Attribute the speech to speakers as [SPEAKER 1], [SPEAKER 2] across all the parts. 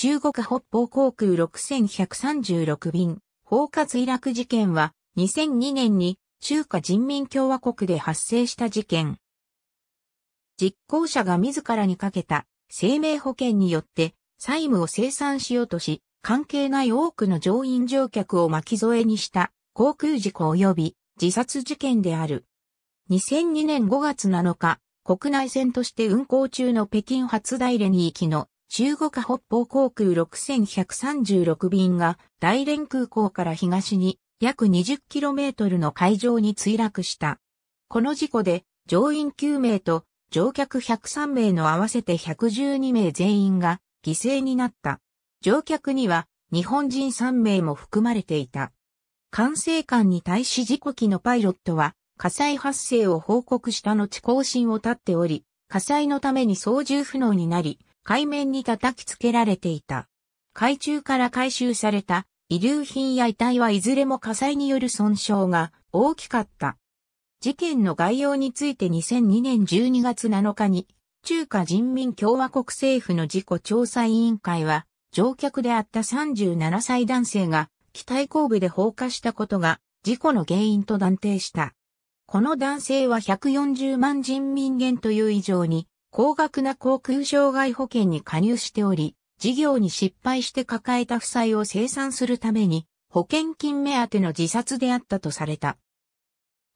[SPEAKER 1] 中国北方航空6136便、包括墜落事件は、2002年に中華人民共和国で発生した事件。実行者が自らにかけた生命保険によって債務を清算しようとし、関係ない多くの乗員乗客を巻き添えにした航空事故及び自殺事件である。2002年5月7日、国内線として運航中の北京発大連域行きの中国北方航空6136便が大連空港から東に約 20km の海上に墜落した。この事故で乗員9名と乗客103名の合わせて112名全員が犠牲になった。乗客には日本人3名も含まれていた。管制官に対し事故機のパイロットは火災発生を報告した後更新を立っており、火災のために操縦不能になり、海面に叩きつけられていた。海中から回収された遺留品や遺体はいずれも火災による損傷が大きかった。事件の概要について2002年12月7日に中華人民共和国政府の事故調査委員会は乗客であった37歳男性が機体後部で放火したことが事故の原因と断定した。この男性は140万人民元という以上に高額な航空障害保険に加入しており、事業に失敗して抱えた負債を清算するために、保険金目当ての自殺であったとされた。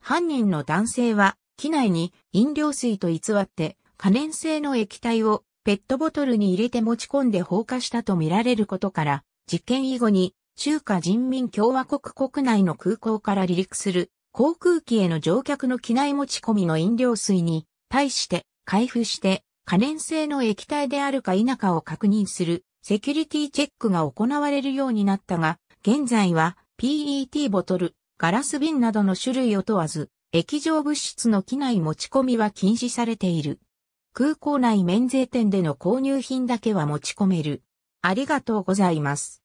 [SPEAKER 1] 犯人の男性は、機内に飲料水と偽って可燃性の液体をペットボトルに入れて持ち込んで放火したとみられることから、事件以後に中華人民共和国国内の空港から離陸する航空機への乗客の機内持ち込みの飲料水に対して開封して可燃性の液体であるか否かを確認するセキュリティチェックが行われるようになったが、現在は PET ボトル、ガラス瓶などの種類を問わず、液状物質の機内持ち込みは禁止されている。空港内免税店での購入品だけは持ち込める。ありがとうございます。